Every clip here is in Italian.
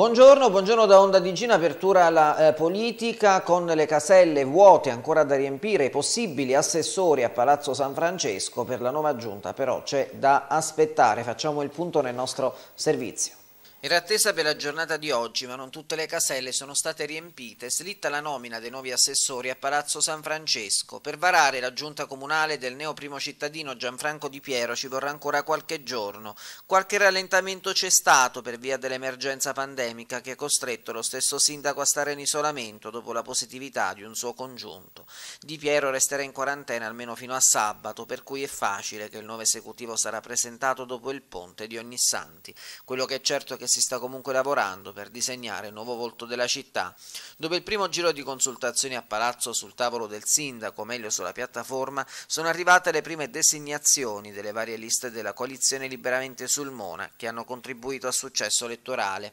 Buongiorno, buongiorno da Onda di Gina, apertura alla eh, politica con le caselle vuote ancora da riempire, i possibili assessori a Palazzo San Francesco per la nuova giunta, però c'è da aspettare, facciamo il punto nel nostro servizio. Era attesa per la giornata di oggi, ma non tutte le caselle sono state riempite. Slitta la nomina dei nuovi assessori a Palazzo San Francesco. Per varare la giunta comunale del neo primo cittadino Gianfranco Di Piero ci vorrà ancora qualche giorno. Qualche rallentamento c'è stato per via dell'emergenza pandemica che ha costretto lo stesso sindaco a stare in isolamento dopo la positività di un suo congiunto. Di Piero resterà in quarantena almeno fino a sabato, per cui è facile che il nuovo esecutivo sarà presentato dopo il ponte di Ognissanti. Quello che è certo è che si sta comunque lavorando per disegnare il nuovo volto della città. Dopo il primo giro di consultazioni a palazzo sul tavolo del sindaco, meglio sulla piattaforma, sono arrivate le prime designazioni delle varie liste della coalizione Liberamente Sulmona, che hanno contribuito al successo elettorale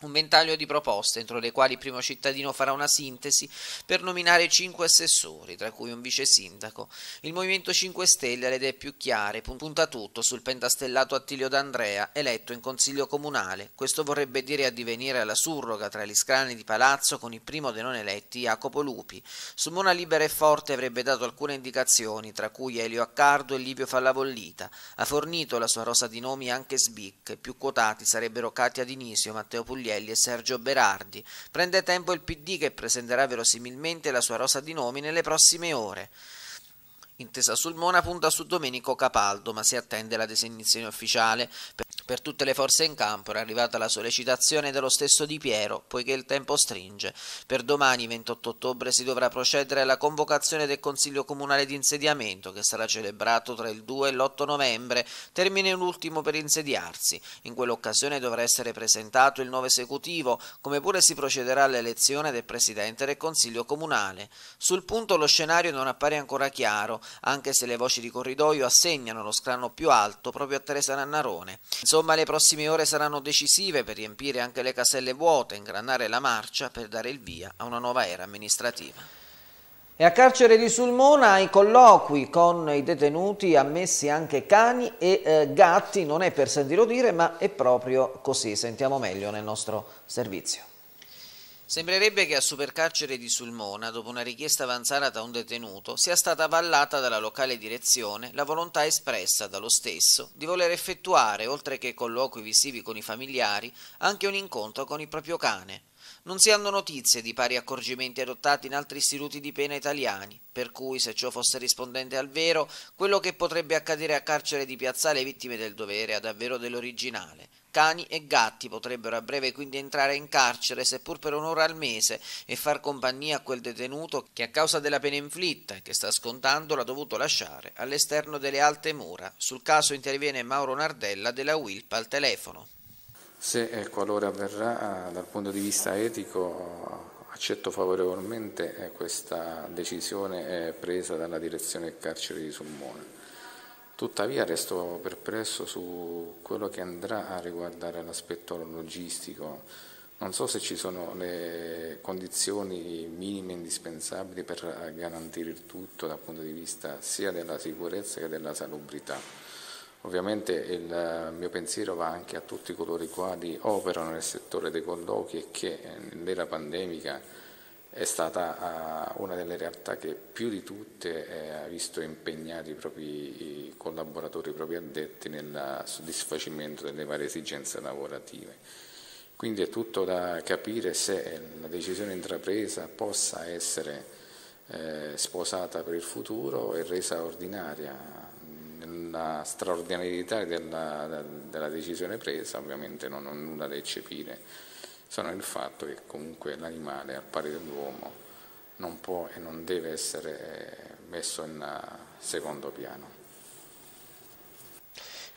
un ventaglio di proposte, entro le quali il primo cittadino farà una sintesi per nominare cinque assessori, tra cui un vice sindaco. Il Movimento 5 Stelle le idee più chiare, punta tutto sul pentastellato Attilio D'Andrea, eletto in consiglio comunale. Questo vorrebbe dire addivenire alla surroga tra gli scrani di palazzo con il primo dei non eletti, Jacopo Lupi. Su Mona Libera e Forte avrebbe dato alcune indicazioni, tra cui Elio Accardo e Livio Fallavollita. Ha fornito la sua rosa di nomi anche Sbic, più quotati sarebbero Katia Dinisio, Matteo Pugliese, Patuglielli e Sergio Berardi. Prende tempo il PD che presenterà verosimilmente la sua rosa di nomi nelle prossime ore. Intesa sul Mona punta su Domenico Capaldo, ma si attende la designazione ufficiale. Per tutte le forze in campo era arrivata la sollecitazione dello stesso Di Piero, poiché il tempo stringe. Per domani, 28 ottobre, si dovrà procedere alla convocazione del Consiglio Comunale di Insediamento, che sarà celebrato tra il 2 e l'8 novembre, termine ultimo per insediarsi. In quell'occasione dovrà essere presentato il nuovo esecutivo, come pure si procederà all'elezione del Presidente del Consiglio Comunale. Sul punto lo scenario non appare ancora chiaro, anche se le voci di corridoio assegnano lo scranno più alto proprio a Teresa Nannarone. Insomma, le prossime ore saranno decisive per riempire anche le caselle vuote, ingranare la marcia per dare il via a una nuova era amministrativa. E a carcere di Sulmona i colloqui con i detenuti ammessi anche cani e eh, gatti, non è per sentirlo dire ma è proprio così, sentiamo meglio nel nostro servizio. Sembrerebbe che a supercarcere di Sulmona, dopo una richiesta avanzata da un detenuto, sia stata avallata dalla locale direzione la volontà espressa dallo stesso di voler effettuare, oltre che colloqui visivi con i familiari, anche un incontro con il proprio cane. Non si hanno notizie di pari accorgimenti adottati in altri istituti di pena italiani, per cui, se ciò fosse rispondente al vero, quello che potrebbe accadere a carcere di piazzale vittime del dovere ha davvero dell'originale, cani e gatti potrebbero a breve quindi entrare in carcere seppur per un'ora al mese e far compagnia a quel detenuto che a causa della pena inflitta e che sta scontando l'ha dovuto lasciare all'esterno delle alte mura. Sul caso interviene Mauro Nardella della WILP al telefono. Se e eh, qualora avverrà eh, dal punto di vista etico eh, accetto favorevolmente questa decisione presa dalla direzione del carcere di Sulmona Tuttavia resto perplesso su quello che andrà a riguardare l'aspetto logistico. Non so se ci sono le condizioni minime indispensabili per garantire il tutto dal punto di vista sia della sicurezza che della salubrità. Ovviamente il mio pensiero va anche a tutti coloro i quali operano nel settore dei colloqui e che eh, nell'era pandemica è stata ah, una delle realtà che più di tutte eh, ha visto impegnati i propri collaboratori, i propri addetti nel soddisfacimento delle varie esigenze lavorative. Quindi è tutto da capire se la decisione intrapresa possa essere eh, sposata per il futuro e resa ordinaria. Nella straordinarietà della, della decisione presa ovviamente non ho nulla da eccepire sono il fatto che comunque l'animale al pari dell'uomo non può e non deve essere messo in eh, secondo piano.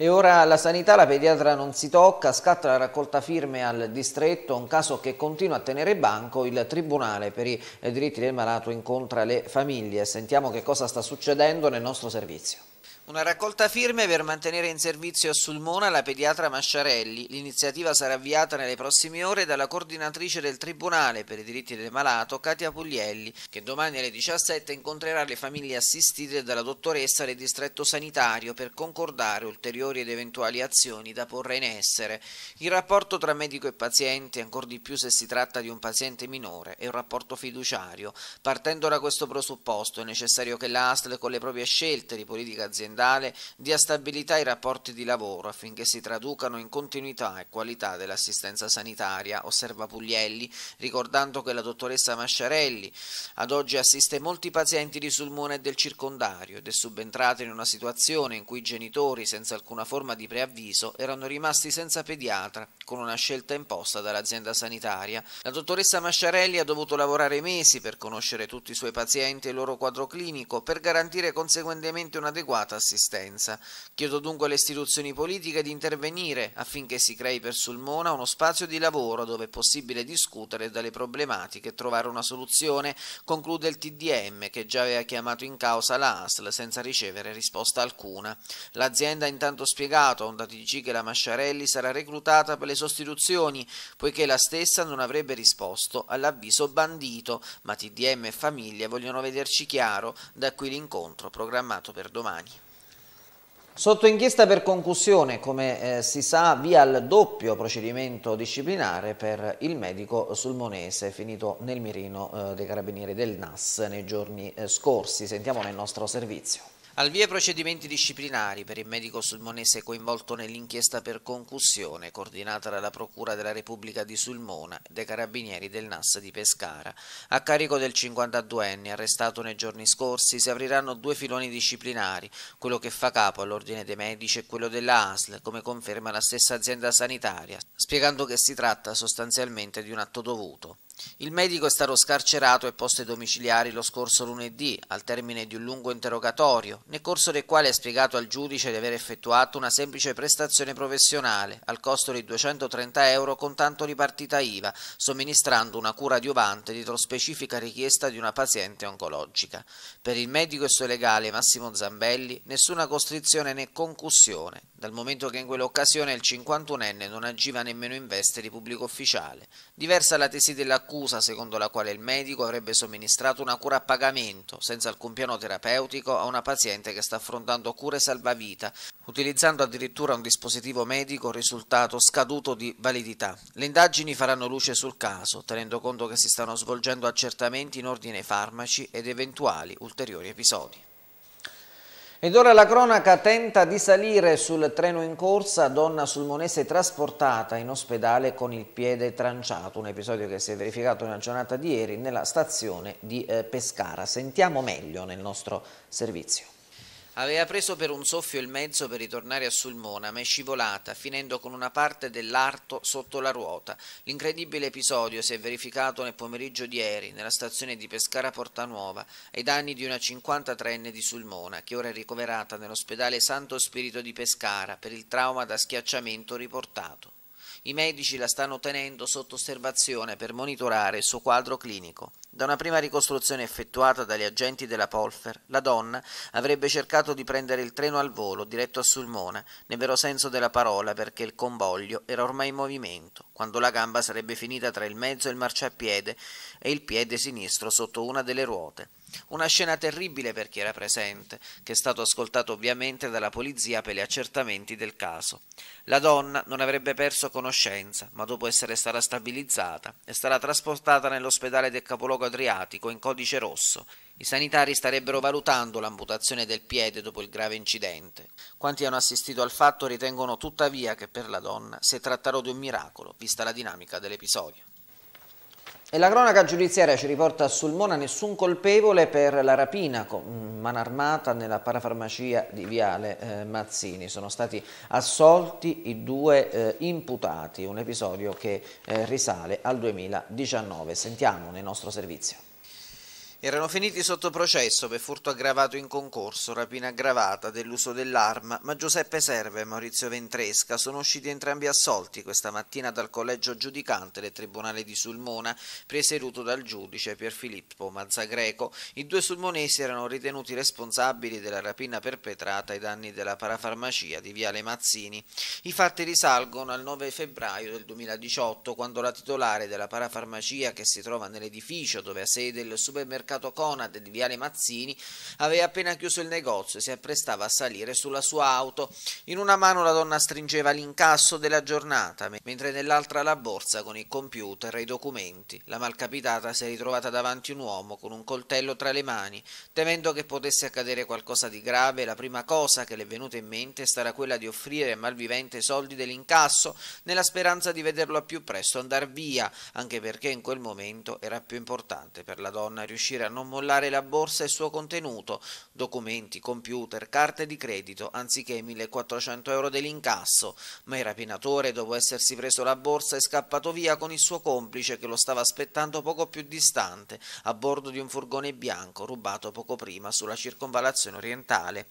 E ora la sanità, la pediatra non si tocca, scatta la raccolta firme al distretto, un caso che continua a tenere banco, il Tribunale per i eh, diritti del malato incontra le famiglie. Sentiamo che cosa sta succedendo nel nostro servizio. Una raccolta firme per mantenere in servizio a Sulmona la pediatra Masciarelli. L'iniziativa sarà avviata nelle prossime ore dalla coordinatrice del Tribunale per i diritti del malato, Katia Puglielli, che domani alle 17 incontrerà le famiglie assistite dalla dottoressa del distretto sanitario per concordare ulteriori ed eventuali azioni da porre in essere. Il rapporto tra medico e paziente, ancor di più se si tratta di un paziente minore, è un rapporto fiduciario. Partendo da questo presupposto è necessario che la ASL con le proprie scelte di politica aziendale aziendale dia stabilità ai rapporti di lavoro affinché si traducano in continuità e qualità dell'assistenza sanitaria, osserva Puglielli, ricordando che la dottoressa Masciarelli ad oggi assiste molti pazienti di Sulmone e del circondario ed è subentrata in una situazione in cui i genitori, senza alcuna forma di preavviso, erano rimasti senza pediatra, con una scelta imposta dall'azienda sanitaria. La dottoressa Masciarelli ha dovuto lavorare mesi per conoscere tutti i suoi pazienti e il loro quadro clinico, per garantire conseguentemente un'adeguata assistenza. Chiedo dunque alle istituzioni politiche di intervenire affinché si crei per Sulmona uno spazio di lavoro dove è possibile discutere delle problematiche e trovare una soluzione, conclude il TDM che già aveva chiamato in causa la ASL senza ricevere risposta alcuna. L'azienda ha intanto spiegato a Onda TG che la Masciarelli sarà reclutata per le sostituzioni, poiché la stessa non avrebbe risposto all'avviso bandito, ma TDM e famiglia vogliono vederci chiaro, da qui l'incontro programmato per domani. Sotto inchiesta per concussione, come eh, si sa, via il doppio procedimento disciplinare per il medico sulmonese finito nel mirino eh, dei carabinieri del NAS nei giorni eh, scorsi. Sentiamo nel nostro servizio. Al via procedimenti disciplinari per il medico sulmonese coinvolto nell'inchiesta per concussione coordinata dalla Procura della Repubblica di Sulmona e dai carabinieri del NAS di Pescara. A carico del 52enne arrestato nei giorni scorsi si apriranno due filoni disciplinari, quello che fa capo all'ordine dei medici e quello della ASL, come conferma la stessa azienda sanitaria, spiegando che si tratta sostanzialmente di un atto dovuto. Il medico è stato scarcerato e posto ai domiciliari lo scorso lunedì, al termine di un lungo interrogatorio, nel corso del quale ha spiegato al giudice di aver effettuato una semplice prestazione professionale al costo di 230 euro con tanto di partita IVA, somministrando una cura diovante dietro specifica richiesta di una paziente oncologica. Per il medico e suo legale Massimo Zambelli, nessuna costrizione né concussione, dal momento che in quell'occasione il 51enne non agiva nemmeno in veste di pubblico ufficiale. Diversa la tesi dell'accusa l'accusa secondo la quale il medico avrebbe somministrato una cura a pagamento, senza alcun piano terapeutico, a una paziente che sta affrontando cure salvavita, utilizzando addirittura un dispositivo medico risultato scaduto di validità. Le indagini faranno luce sul caso, tenendo conto che si stanno svolgendo accertamenti in ordine ai farmaci ed eventuali ulteriori episodi. Ed ora la cronaca tenta di salire sul treno in corsa, donna sulmonese trasportata in ospedale con il piede tranciato, un episodio che si è verificato nella giornata di ieri nella stazione di eh, Pescara. Sentiamo meglio nel nostro servizio. Aveva preso per un soffio il mezzo per ritornare a Sulmona, ma è scivolata, finendo con una parte dell'arto sotto la ruota. L'incredibile episodio si è verificato nel pomeriggio di ieri, nella stazione di Pescara Portanuova, ai danni di una 53enne di Sulmona, che ora è ricoverata nell'ospedale Santo Spirito di Pescara per il trauma da schiacciamento riportato. I medici la stanno tenendo sotto osservazione per monitorare il suo quadro clinico. Da una prima ricostruzione effettuata dagli agenti della Polfer, la donna avrebbe cercato di prendere il treno al volo diretto a Sulmona, nel vero senso della parola perché il convoglio era ormai in movimento quando la gamba sarebbe finita tra il mezzo e il marciapiede e il piede sinistro sotto una delle ruote. Una scena terribile per chi era presente, che è stato ascoltato ovviamente dalla polizia per gli accertamenti del caso. La donna non avrebbe perso conoscenza, ma dopo essere stata stabilizzata, è stata trasportata nell'ospedale del capoluogo adriatico in codice rosso i sanitari starebbero valutando l'amputazione del piede dopo il grave incidente. Quanti hanno assistito al fatto ritengono tuttavia che per la donna si tratterò di un miracolo, vista la dinamica dell'episodio. E la cronaca giudiziaria ci riporta a Sulmona nessun colpevole per la rapina con mano armata nella parafarmacia di Viale eh, Mazzini. Sono stati assolti i due eh, imputati, un episodio che eh, risale al 2019. Sentiamo nel nostro servizio erano finiti sotto processo per furto aggravato in concorso, rapina aggravata, dell'uso dell'arma, ma Giuseppe Serve e Maurizio Ventresca sono usciti entrambi assolti questa mattina dal collegio giudicante del Tribunale di Sulmona, presieduto dal giudice Pierfilippo Mazzagreco. I due sulmonesi erano ritenuti responsabili della rapina perpetrata ai danni della parafarmacia di Viale Mazzini. I fatti risalgono al 9 febbraio del 2018, quando la titolare della parafarmacia che si trova nell'edificio dove ha sede il supermercato mercato Conad di Viale Mazzini aveva appena chiuso il negozio e si apprestava a salire sulla sua auto. In una mano la donna stringeva l'incasso della giornata, mentre nell'altra la borsa con il computer e i documenti. La malcapitata si è ritrovata davanti un uomo con un coltello tra le mani. Temendo che potesse accadere qualcosa di grave, la prima cosa che le è venuta in mente sarà quella di offrire al malvivente i soldi dell'incasso nella speranza di vederlo a più presto andare via, anche perché in quel momento era più importante per la donna riuscire riuscire a non mollare la borsa e il suo contenuto, documenti, computer, carte di credito, anziché i 1400 euro dell'incasso, ma il rapinatore, dopo essersi preso la borsa, è scappato via con il suo complice che lo stava aspettando poco più distante, a bordo di un furgone bianco rubato poco prima sulla circonvallazione orientale.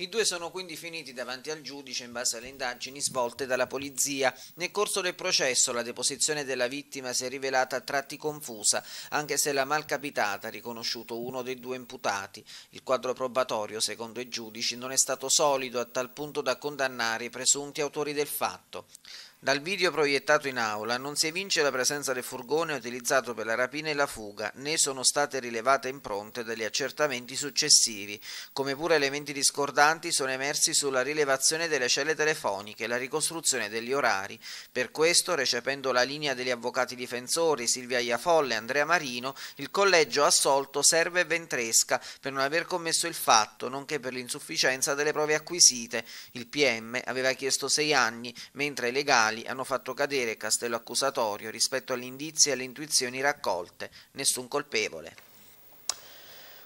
I due sono quindi finiti davanti al giudice in base alle indagini svolte dalla polizia. Nel corso del processo la deposizione della vittima si è rivelata a tratti confusa, anche se la malcapitata ha riconosciuto uno dei due imputati. Il quadro probatorio, secondo i giudici, non è stato solido a tal punto da condannare i presunti autori del fatto. Dal video proiettato in aula non si evince la presenza del furgone utilizzato per la rapina e la fuga, né sono state rilevate impronte dagli accertamenti successivi, come pure elementi discordanti sono emersi sulla rilevazione delle celle telefoniche e la ricostruzione degli orari. Per questo, recependo la linea degli avvocati difensori Silvia Iafolle e Andrea Marino, il collegio ha assolto Serve Ventresca per non aver commesso il fatto, nonché per l'insufficienza delle prove acquisite. Il PM aveva chiesto sei anni, mentre i legali tribunali hanno fatto cadere Castello accusatorio rispetto agli indizi e alle intuizioni raccolte, nessun colpevole.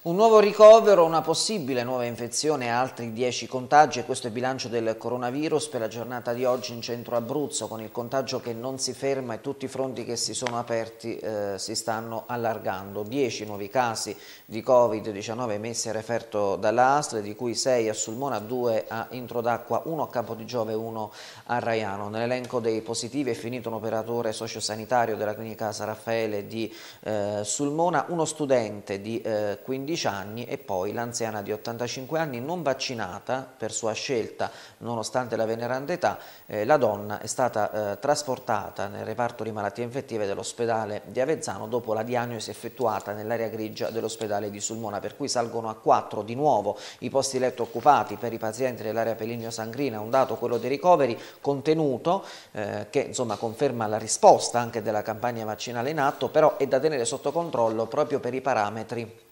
Un nuovo ricovero, una possibile nuova infezione e altri 10 contagi, e questo è il bilancio del coronavirus per la giornata di oggi in centro Abruzzo, con il contagio che non si ferma e tutti i fronti che si sono aperti eh, si stanno allargando. 10 nuovi casi di Covid-19 emessi a referto dall'Astra di cui 6 a Sulmona, 2 a Introdacqua, 1 a Campo di Giove e 1 a Raiano. Nell'elenco dei positivi è finito un operatore sociosanitario della clinica San Raffaele di eh, Sulmona, uno studente di eh, 15 16 anni e poi l'anziana di 85 anni non vaccinata per sua scelta nonostante la veneranda età, eh, la donna è stata eh, trasportata nel reparto di malattie infettive dell'ospedale di Avezzano dopo la diagnosi effettuata nell'area grigia dell'ospedale di Sulmona, per cui salgono a 4 di nuovo i posti letto occupati per i pazienti dell'area Pelinio-Sangrina, un dato quello dei ricoveri contenuto eh, che insomma conferma la risposta anche della campagna vaccinale in atto, però è da tenere sotto controllo proprio per i parametri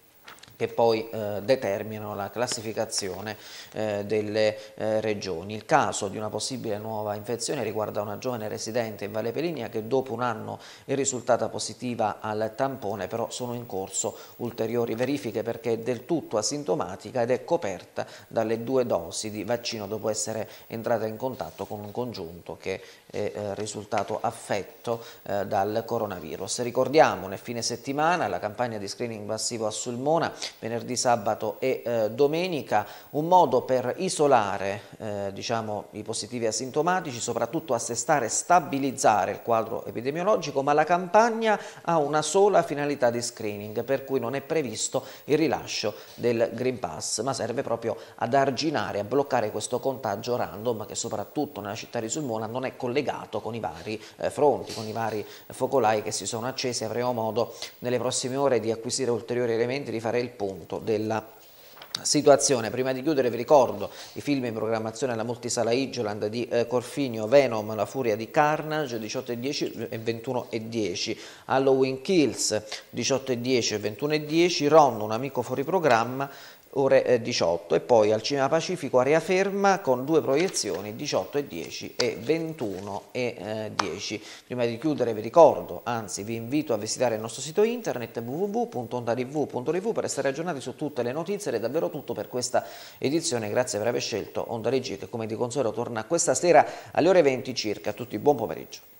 che poi eh, determinano la classificazione eh, delle eh, regioni. Il caso di una possibile nuova infezione riguarda una giovane residente in Valle Pelinia che dopo un anno è risultata positiva al tampone, però sono in corso ulteriori verifiche perché è del tutto asintomatica ed è coperta dalle due dosi di vaccino dopo essere entrata in contatto con un congiunto che eh, eh, risultato affetto eh, dal coronavirus. Ricordiamo nel fine settimana la campagna di screening massivo a Sulmona, venerdì, sabato e eh, domenica, un modo per isolare eh, diciamo, i positivi asintomatici, soprattutto assestare e stabilizzare il quadro epidemiologico, ma la campagna ha una sola finalità di screening, per cui non è previsto il rilascio del Green Pass, ma serve proprio ad arginare, a bloccare questo contagio random che soprattutto nella città di Sulmona non è collegato collegato con i vari eh, fronti, con i vari focolai che si sono accesi. Avremo modo nelle prossime ore di acquisire ulteriori elementi, e di fare il punto della situazione. Prima di chiudere vi ricordo i film in programmazione alla multisala Igioland di eh, Corfinio, Venom, La furia di Carnage 18 e 10 eh, e 21 e 10, Halloween Kills 18 e 10 e 21 e 10, Ron, un amico fuori programma ore 18 eh, e poi al Cinema Pacifico Area Ferma con due proiezioni 18 e 10 e 21 e 10. Eh, Prima di chiudere vi ricordo, anzi vi invito a visitare il nostro sito internet www.ondarev.tv per essere aggiornati su tutte le notizie ed è davvero tutto per questa edizione. Grazie per aver scelto Onda Regia che come di consueto torna questa sera alle ore 20 circa. A tutti buon pomeriggio.